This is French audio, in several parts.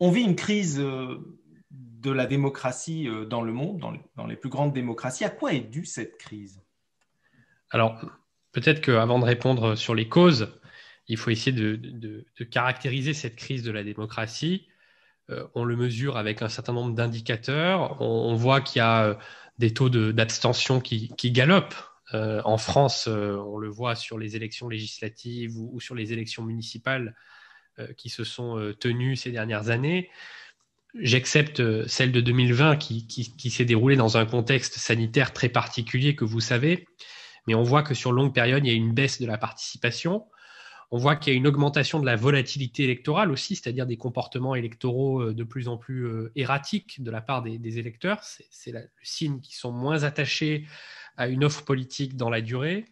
on vit une crise euh, de la démocratie euh, dans le monde, dans les plus grandes démocraties. À quoi est due cette crise Alors, peut-être qu'avant de répondre sur les causes, il faut essayer de, caractériser cette crise de la démocratie. Euh, on le mesure avec un certain nombre d'indicateurs. On, voit qu'il y a des taux d'abstention qui, galopent. en France, on le voit sur les élections législatives ou sur les élections municipales, euh, qui se sont euh, tenues ces dernières années. J'accepte euh, celle de 2020 qui, s'est déroulée dans un contexte sanitaire très particulier que vous savez, mais on voit que sur longue période, il y a une baisse de la participation. On voit qu'il y a une augmentation de la volatilité électorale aussi, c'est-à-dire des comportements électoraux de plus en plus erratiques de la part des, des électeurs. C'est le signe qu'ils sont moins attachés à une offre politique dans la durée.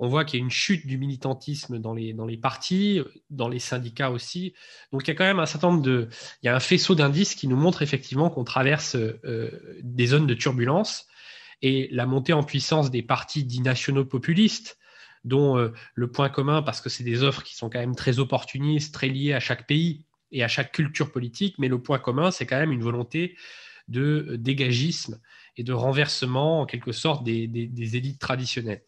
On voit qu'il y a une chute du militantisme dans les, partis, dans les syndicats aussi. Donc il y a quand même un certain nombre de... Il y a un faisceau d'indices qui nous montre effectivement qu'on traverse euh, des zones de turbulence et la montée en puissance des partis dits nationaux populistes dont euh, le point commun, parce que c'est des offres qui sont quand même très opportunistes, très liées à chaque pays et à chaque culture politique, mais le point commun, c'est quand même une volonté de dégagisme et de renversement, en quelque sorte, des élites traditionnelles.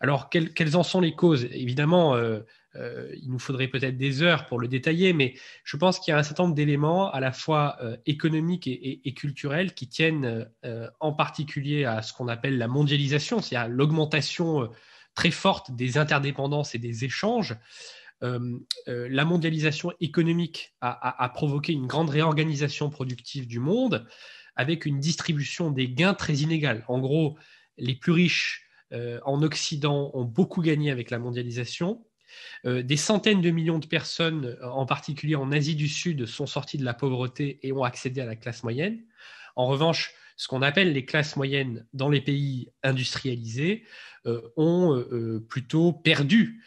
Alors, quelles, en sont les causes Évidemment, euh, euh, il nous faudrait peut-être des heures pour le détailler, mais je pense qu'il y a un certain nombre d'éléments à la fois euh, économiques et, culturels qui tiennent en particulier à ce qu'on appelle la mondialisation, c'est-à-dire l'augmentation très forte des interdépendances et des échanges. la mondialisation économique a, a, provoqué une grande réorganisation productive du monde avec une distribution des gains très inégale. En gros, les plus riches euh, en Occident ont beaucoup gagné avec la mondialisation. Euh, des centaines de millions de personnes, en particulier en Asie du Sud, sont sorties de la pauvreté et ont accédé à la classe moyenne. En revanche, ce qu'on appelle les classes moyennes dans les pays industrialisés euh, ont plutôt perdu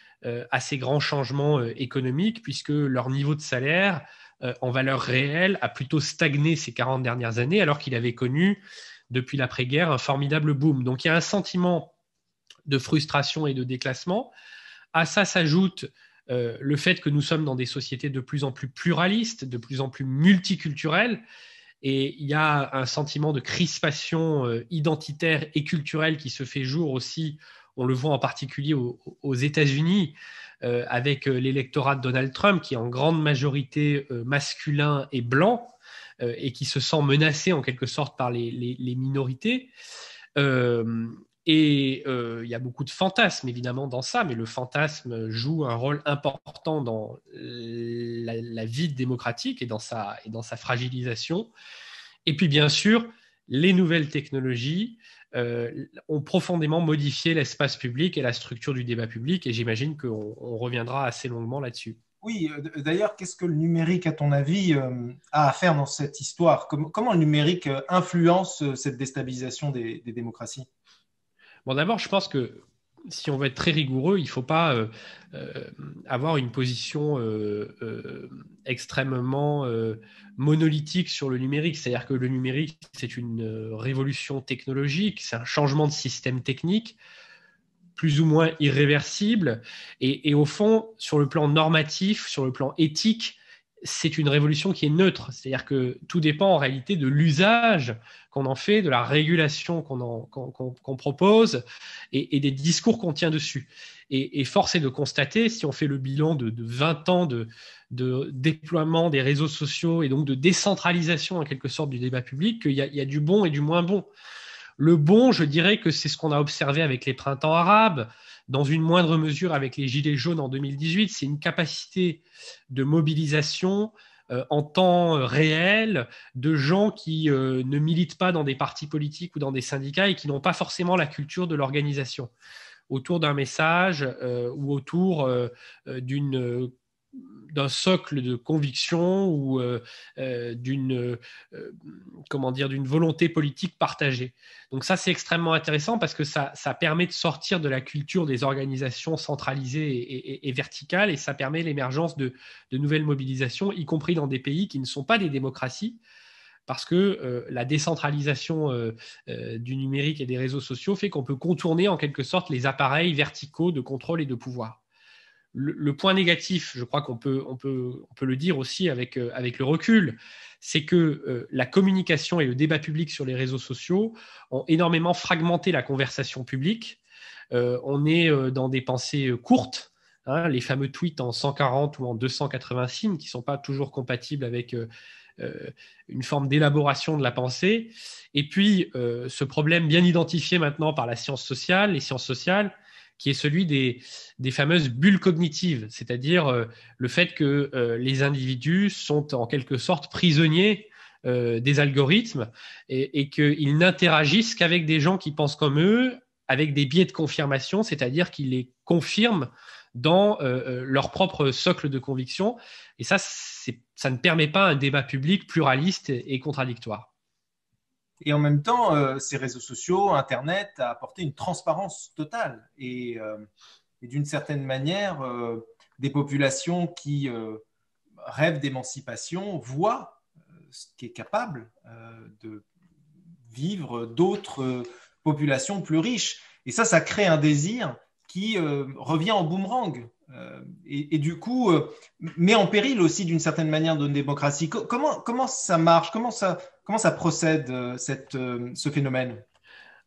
à ces grands changements économiques, puisque leur niveau de salaire en valeur réelle a plutôt stagné ces 40 dernières années, alors qu'il avait connu depuis l'après-guerre un formidable boom. Donc il y a un sentiment de frustration et de déclassement. À ça s'ajoute euh, le fait que nous sommes dans des sociétés de plus en plus pluralistes, de plus en plus multiculturelles, et il y a un sentiment de crispation euh, identitaire et culturelle qui se fait jour aussi, on le voit en particulier aux, États-Unis, euh, avec l'électorat de Donald Trump, qui est en grande majorité masculin et blanc, et qui se sent menacé en quelque sorte par les, les, les minorités. Et euh, il y a beaucoup de fantasmes évidemment dans ça, mais le fantasme joue un rôle important dans euh, la, vie démocratique et dans, sa, et dans sa fragilisation. Et puis bien sûr, les nouvelles technologies euh, ont profondément modifié l'espace public et la structure du débat public, et j'imagine qu'on reviendra assez longuement là-dessus. Oui, d'ailleurs, qu'est-ce que le numérique, à ton avis, a à faire dans cette histoire comment, le numérique influence cette déstabilisation des démocraties d'abord, je pense que si on veut être très rigoureux, il ne faut pas euh, euh, avoir une position euh, extrêmement monolithique sur le numérique. C'est-à-dire que le numérique, c'est une révolution technologique, c'est un changement de système technique plus ou moins irréversible. et, au fond, sur le plan normatif, sur le plan éthique, c'est une révolution qui est neutre. C'est-à-dire que tout dépend en réalité de l'usage qu'on en fait, de la régulation qu'on propose et, des discours qu'on tient dessus. Et, force est de constater, si on fait le bilan de, 20 ans de, déploiement des réseaux sociaux et donc de décentralisation en quelque sorte du débat public, qu'il y, a du bon et du moins bon. Le bon, je dirais que c'est ce qu'on a observé avec les printemps arabes, dans une moindre mesure avec les Gilets jaunes en 2018, c'est une capacité de mobilisation euh, en temps euh, réel de gens qui euh, ne militent pas dans des partis politiques ou dans des syndicats et qui n'ont pas forcément la culture de l'organisation autour d'un message ou autour d'une d'un socle de conviction ou euh, euh, d'une euh, comment dire d'une volonté politique partagée. Donc ça c'est extrêmement intéressant parce que ça, ça permet de sortir de la culture des organisations centralisées et, verticales et ça permet l'émergence de, nouvelles mobilisations, y compris dans des pays qui ne sont pas des démocraties. Parce que la décentralisation du numérique et des réseaux sociaux fait qu'on peut contourner en quelque sorte les appareils verticaux de contrôle et de pouvoir le, point négatif, je crois qu'on peut, on peut, on peut le dire aussi avec, euh, avec le recul, c'est que euh, la communication et le débat public sur les réseaux sociaux ont énormément fragmenté la conversation publique. Euh, on est dans des pensées courtes. Hein, les fameux tweets en 140 ou en 280 signes qui ne sont pas toujours compatibles avec une forme d'élaboration de la pensée. Et puis, ce problème bien identifié maintenant par la science sociale, les sciences sociales, qui est celui des, fameuses bulles cognitives, c'est-à-dire euh, le fait que euh, les individus sont en quelque sorte prisonniers euh, des algorithmes et, qu'ils n'interagissent qu'avec des gens qui pensent comme eux, avec des biais de confirmation, c'est-à-dire qu'ils les confirment dans leur propre socle de conviction. Et ça, ça ne permet pas un débat public pluraliste et contradictoire. Et en même temps, euh, ces réseaux sociaux, Internet, a apporté une transparence totale. Et, euh, d'une certaine manière, euh, des populations qui rêvent d'émancipation voient ce qui est capable de vivre d'autres populations plus riches. Et ça, ça crée un désir qui revient en boomerang. Euh, et, du coup, euh, met en péril aussi d'une certaine manière notre démocratie. Comment, ça marche comment ça, procède, euh, cette, ce phénomène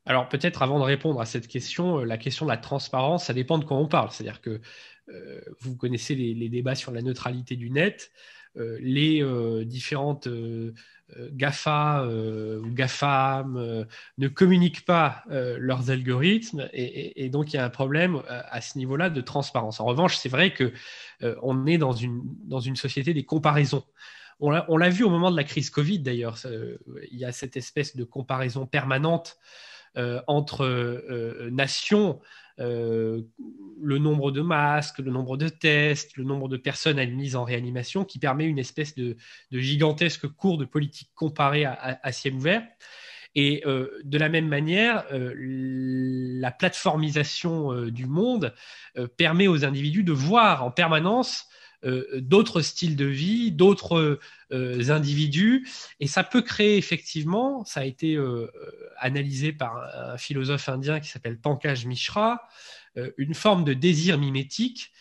alors peut-être avant de répondre à cette question, la question de la transparence, ça dépend de quoi on parle. C'est-à-dire que vous connaissez les, débats sur la neutralité du net. Euh, les euh, différentes euh, GAFA ou GAFAM ne communiquent pas leurs algorithmes et, donc il y a un problème à, ce niveau-là de transparence. En revanche, c'est vrai que on est dans une, dans une société des comparaisons. On l'a vu au moment de la crise Covid d'ailleurs, il y a cette espèce de comparaison permanente euh, entre euh, nations, euh, le nombre de masques, le nombre de tests, le nombre de personnes admises en réanimation, qui permet une espèce de, gigantesque cours de politique comparé à, à, ciel ouvert. Et de la même manière, la plateformisation du monde permet aux individus de voir en permanence euh, d'autres styles de vie, d'autres euh, individus. Et ça peut créer effectivement, ça a été euh, analysé par un philosophe indien qui s'appelle Pankaj Mishra, une forme de désir mimétique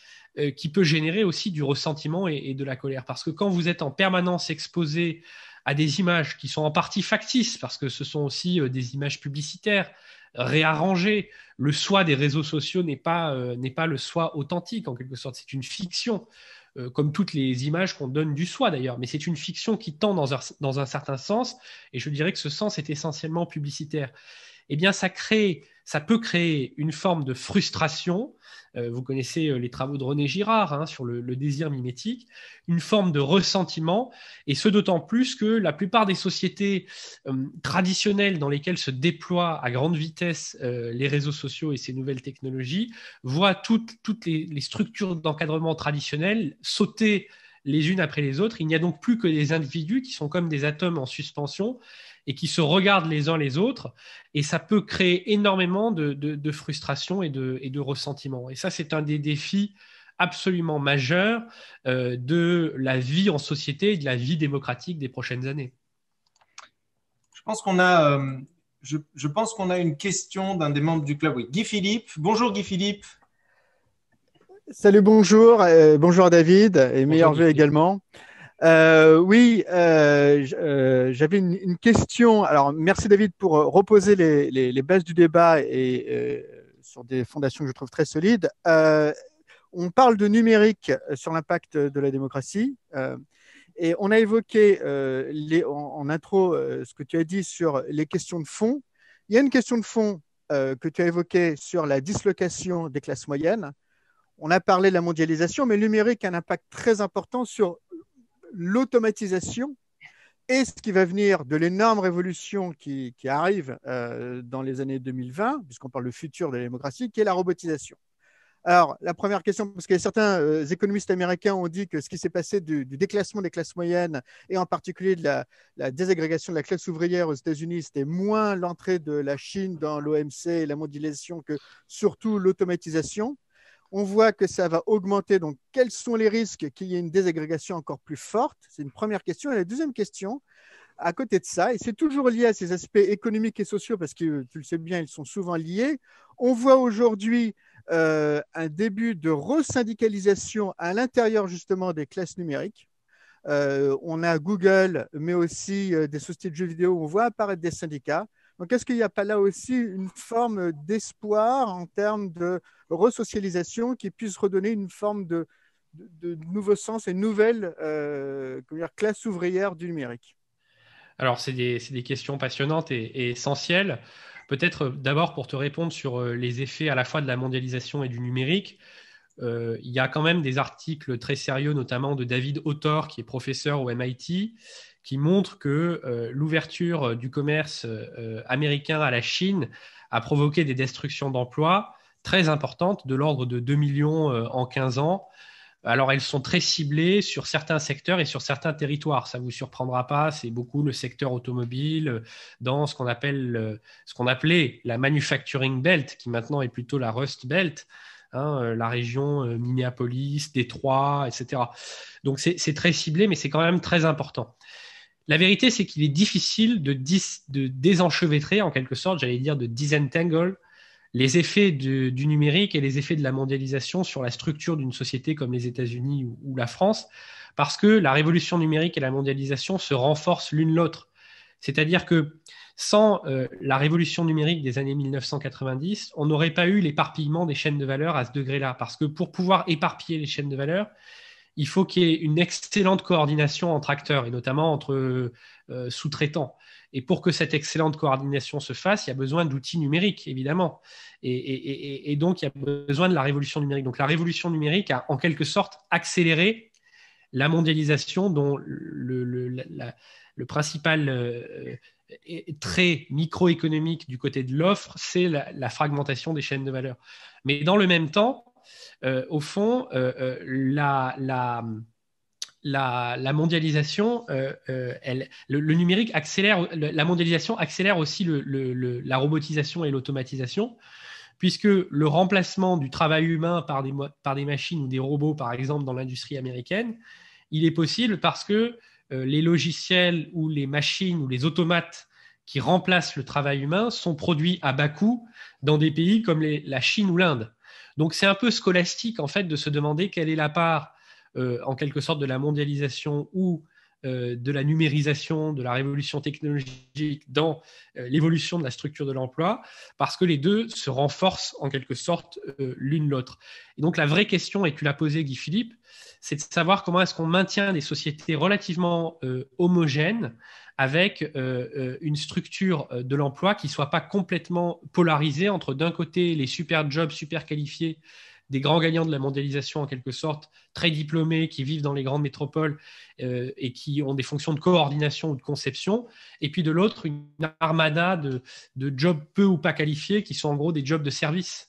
qui peut générer aussi du ressentiment et, de la colère. Parce que quand vous êtes en permanence exposé à des images qui sont en partie factices, parce que ce sont aussi des images publicitaires, réarrangées, le soi des réseaux sociaux n'est pas, le soi authentique, en quelque sorte, c'est une fiction. Euh, comme toutes les images qu'on donne du soi d'ailleurs, mais c'est une fiction qui tend dans un certain sens, et je dirais que ce sens est essentiellement publicitaire eh bien, ça crée, ça peut créer une forme de frustration. Euh, vous connaissez euh, les travaux de René Girard hein, sur le, désir mimétique, une forme de ressentiment, et ce d'autant plus que la plupart des sociétés euh, traditionnelles dans lesquelles se déploient à grande vitesse les réseaux sociaux et ces nouvelles technologies voient toutes, les structures d'encadrement traditionnelles sauter les unes après les autres. Il n'y a donc plus que des individus qui sont comme des atomes en suspension et qui se regardent les uns les autres. Et ça peut créer énormément de, de, frustration et de, et de ressentiment. Et ça, c'est un des défis absolument majeurs euh, de la vie en société et de la vie démocratique des prochaines années. Je pense qu'on a, euh, je, je pense qu'on a une question d'un des membres du club. Oui, Guy Philippe. Bonjour Guy Philippe. Salut, bonjour. Euh, bonjour David et meilleur vœux également. Euh, oui, euh, j'avais une, question. Alors, merci David pour reposer les, bases du débat et sur des fondations que je trouve très solides. on parle de numérique sur l'impact de la démocratie. et on a évoqué en, intro ce que tu as dit sur les questions de fond. Il y a une question de fond que tu as évoquée sur la dislocation des classes moyennes on a parlé de la mondialisation, mais le numérique a un impact très important sur l'automatisation et ce qui va venir de l'énorme révolution qui, arrive euh, dans les années 2020, puisqu'on parle du futur de la démocratie, qui est la robotisation. Alors, la première question, parce que certains euh, économistes américains ont dit que ce qui s'est passé du, déclassement des classes moyennes et en particulier de la, la désagrégation de la classe ouvrière aux États-Unis, c'était moins l'entrée de la Chine dans l'OMC et la mondialisation que surtout l'automatisation. On voit que ça va augmenter. Donc, quels sont les risques qu'il y ait une désagrégation encore plus forte C'est une première question. Et la deuxième question, à côté de ça, et c'est toujours lié à ces aspects économiques et sociaux, parce que tu le sais bien, ils sont souvent liés, on voit aujourd'hui euh, un début de re-syndicalisation à l'intérieur justement des classes numériques. Euh, on a Google, mais aussi euh, des sociétés de jeux vidéo où on voit apparaître des syndicats. Donc, est-ce qu'il n'y a pas là aussi une forme d'espoir en termes de resocialisation qui puisse redonner une forme de, de, nouveau sens et une nouvelle euh, classe ouvrière du numérique Alors, c'est des, des, questions passionnantes et, essentielles. Peut-être euh, d'abord pour te répondre sur euh, les effets à la fois de la mondialisation et du numérique. il y a quand même des articles très sérieux, notamment de David Autor, qui est professeur au MIT, qui montre que l'ouverture du commerce américain à la Chine a provoqué des destructions d'emplois très importantes, de l'ordre de 2 millions euh, en 15 ans. Alors, elles sont très ciblées sur certains secteurs et sur certains territoires. Ça ne vous surprendra pas, c'est beaucoup le secteur automobile euh, dans ce qu'on appelle, euh, ce qu'on appelait la manufacturing belt, qui maintenant est plutôt la rust belt, hein, la région Minneapolis, Détroit, etc. Donc, c'est très ciblé, mais c'est quand même très important. La vérité, c'est qu'il est difficile de, dis, de, désenchevêtrer, en quelque sorte, j'allais dire de disentangle, les effets du numérique et les effets de la mondialisation sur la structure d'une société comme les États-Unis ou, la France, parce que la révolution numérique et la mondialisation se renforcent l'une l'autre. C'est-à-dire que sans euh, la révolution numérique des années 1990, on n'aurait pas eu l'éparpillement des chaînes de valeur à ce degré-là, parce que pour pouvoir éparpiller les chaînes de valeur, il faut qu'il y ait une excellente coordination entre acteurs, et notamment entre euh, sous-traitants. Et pour que cette excellente coordination se fasse, il y a besoin d'outils numériques, évidemment. Et, donc, il y a besoin de la révolution numérique. Donc, la révolution numérique a en quelque sorte accéléré la mondialisation dont le, principal euh, euh, trait microéconomique du côté de l'offre, c'est la, fragmentation des chaînes de valeur. Mais dans le même temps, euh, au fond, la la, mondialisation, euh, euh, le, numérique accélère, la mondialisation accélère aussi la robotisation et l'automatisation, puisque le remplacement du travail humain par des, machines ou des robots, par exemple, dans l'industrie américaine, il est possible parce que euh, les logiciels ou les machines ou les automates qui remplacent le travail humain sont produits à bas coût dans des pays comme la Chine ou l'Inde. Donc c'est un peu scolastique en fait de se demander quelle est la part euh, en quelque sorte de la mondialisation ou euh, de la numérisation, de la révolution technologique dans euh, l'évolution de la structure de l'emploi, parce que les deux se renforcent en quelque sorte l'une l'autre. Et donc la vraie question, et tu l'as posée Guy Philippe, c'est de savoir comment est-ce qu'on maintient des sociétés relativement homogènes avec une structure de l'emploi qui ne soit pas complètement polarisée entre d'un côté les super jobs super qualifiés des grands gagnants de la mondialisation en quelque sorte, très diplômés, qui vivent dans les grandes métropoles euh, et qui ont des fonctions de coordination ou de conception, et puis de l'autre, une armada de, jobs peu ou pas qualifiés qui sont en gros des jobs de service.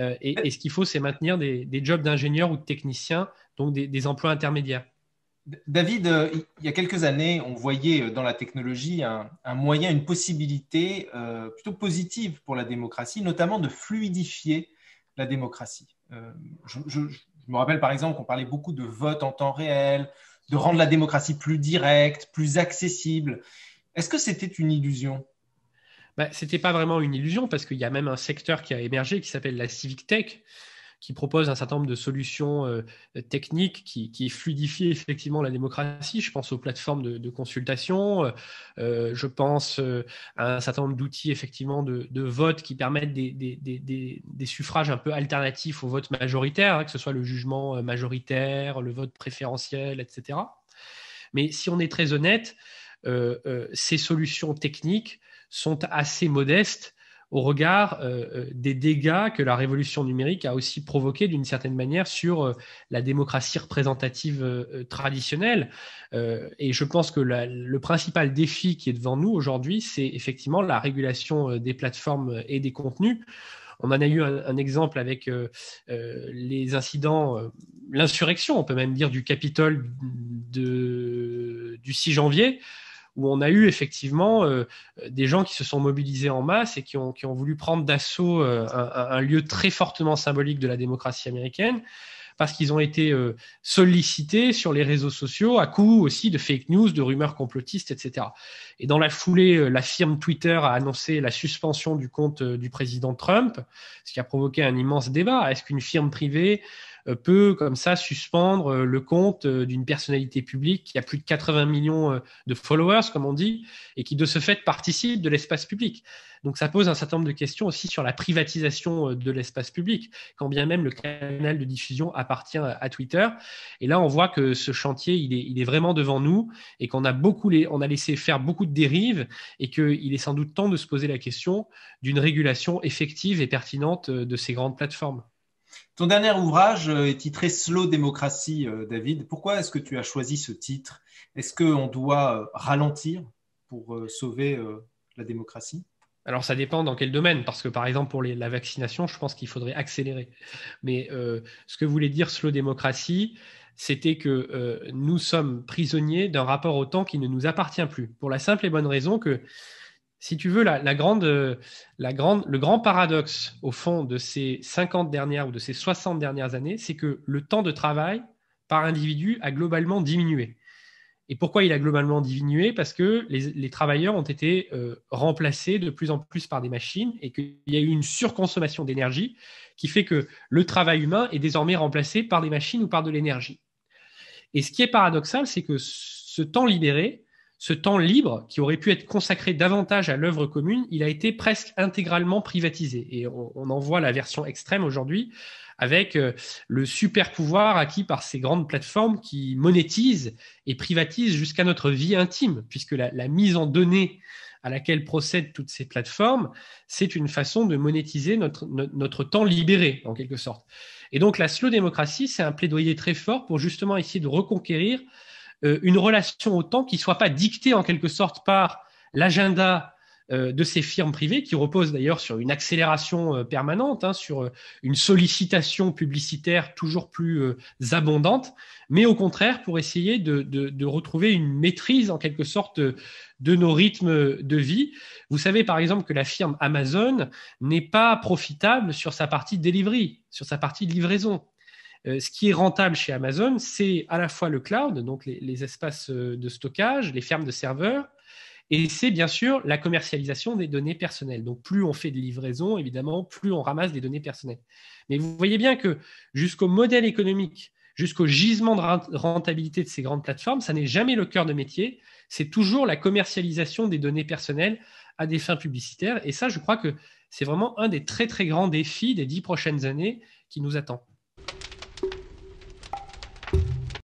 Euh, et, ce qu'il faut, c'est maintenir des, jobs d'ingénieurs ou de techniciens, donc des, emplois intermédiaires. David, euh, il y a quelques années, on voyait dans la technologie un, moyen, une possibilité plutôt positive pour la démocratie, notamment de fluidifier la démocratie. Euh, je, me rappelle par exemple qu'on parlait beaucoup de vote en temps réel, de rendre la démocratie plus directe, plus accessible. Est-ce que c'était une illusion ben, Ce n'était pas vraiment une illusion parce qu'il y a même un secteur qui a émergé qui s'appelle la civic tech, qui propose un certain nombre de solutions euh, techniques qui, qui, fluidifient effectivement la démocratie. Je pense aux plateformes de, consultation, euh, je pense euh, à un certain nombre d'outils effectivement de, vote qui permettent des, suffrages un peu alternatifs au vote majoritaire, hein, que ce soit le jugement majoritaire, le vote préférentiel, etc. Mais si on est très honnête, ces solutions techniques sont assez modestes au regard euh, euh, des dégâts que la révolution numérique a aussi provoqué d'une certaine manière sur euh, la démocratie représentative traditionnelle. et je pense que le principal défi qui est devant nous aujourd'hui, c'est effectivement la régulation des plateformes et des contenus. On en a eu un, exemple avec les incidents, l'insurrection, on peut même dire, du Capitole de, du 6 janvier où on a eu effectivement euh, des gens qui se sont mobilisés en masse et qui ont, voulu prendre d'assaut euh, un, lieu très fortement symbolique de la démocratie américaine parce qu'ils ont été euh, sollicités sur les réseaux sociaux à coup aussi de fake news, de rumeurs complotistes, etc. Et dans la foulée, la firme Twitter a annoncé la suspension du compte du président Trump, ce qui a provoqué un immense débat. Est-ce qu'une firme privée euh, peut comme ça suspendre euh, le compte euh, d'une personnalité publique qui a plus de 80 millions de followers, comme on dit, et qui de ce fait participe de l'espace public. Donc ça pose un certain nombre de questions aussi sur la privatisation de l'espace public, quand bien même le canal de diffusion appartient à Twitter. Et là, on voit que ce chantier, il est, vraiment devant nous et qu'on a beaucoup, on a laissé faire beaucoup de dérives et qu'il est sans doute temps de se poser la question d'une régulation effective et pertinente de ces grandes plateformes. Ton dernier ouvrage euh, est titré Slow Démocratie, euh, David. Pourquoi est-ce que tu as choisi ce titre Est-ce qu'on doit euh, ralentir pour sauver la démocratie alors ça dépend dans quel domaine, parce que par exemple pour la vaccination, je pense qu'il faudrait accélérer. Mais ce que voulait dire slow démocratie, c'était que nous sommes prisonniers d'un rapport au temps qui ne nous appartient plus, pour la simple et bonne raison que si tu veux, euh, la, grande, le grand paradoxe, au fond, de ces 50 dernières ou de ces 60 dernières années, c'est que le temps de travail par individu a globalement diminué. Et pourquoi il a globalement diminué Parce que les, travailleurs ont été euh, remplacés de plus en plus par des machines et qu'il y a eu une surconsommation d'énergie qui fait que le travail humain est désormais remplacé par des machines ou par de l'énergie. Et ce qui est paradoxal, c'est que ce temps libéré, ce temps libre qui aurait pu être consacré davantage à l'œuvre commune, il a été presque intégralement privatisé. Et on, en voit la version extrême aujourd'hui avec euh, le super pouvoir acquis par ces grandes plateformes qui monétisent et privatisent jusqu'à notre vie intime, puisque la, mise en données à laquelle procèdent toutes ces plateformes, c'est une façon de monétiser notre, temps libéré, en quelque sorte. Et donc la slow démocratie, c'est un plaidoyer très fort pour justement essayer de reconquérir euh, une relation au temps qui ne soit pas dictée en quelque sorte par l'agenda euh, de ces firmes privées, qui reposent d'ailleurs sur une accélération euh, permanente, hein, sur une sollicitation publicitaire toujours plus abondante, mais au contraire pour essayer de, retrouver une maîtrise en quelque sorte de, nos rythmes de vie. Vous savez par exemple que la firme Amazon n'est pas profitable sur sa partie delivery, sur sa partie livraison. Euh, ce qui est rentable chez Amazon, c'est à la fois le cloud, donc les, espaces euh, de stockage, les fermes de serveurs, et c'est bien sûr la commercialisation des données personnelles. Donc plus on fait de livraisons, évidemment, plus on ramasse des données personnelles. Mais vous voyez bien que jusqu'au modèle économique, jusqu'au gisement de rentabilité de ces grandes plateformes, ça n'est jamais le cœur de métier, c'est toujours la commercialisation des données personnelles à des fins publicitaires. Et ça, je crois que c'est vraiment un des très très grands défis des dix prochaines années qui nous attend.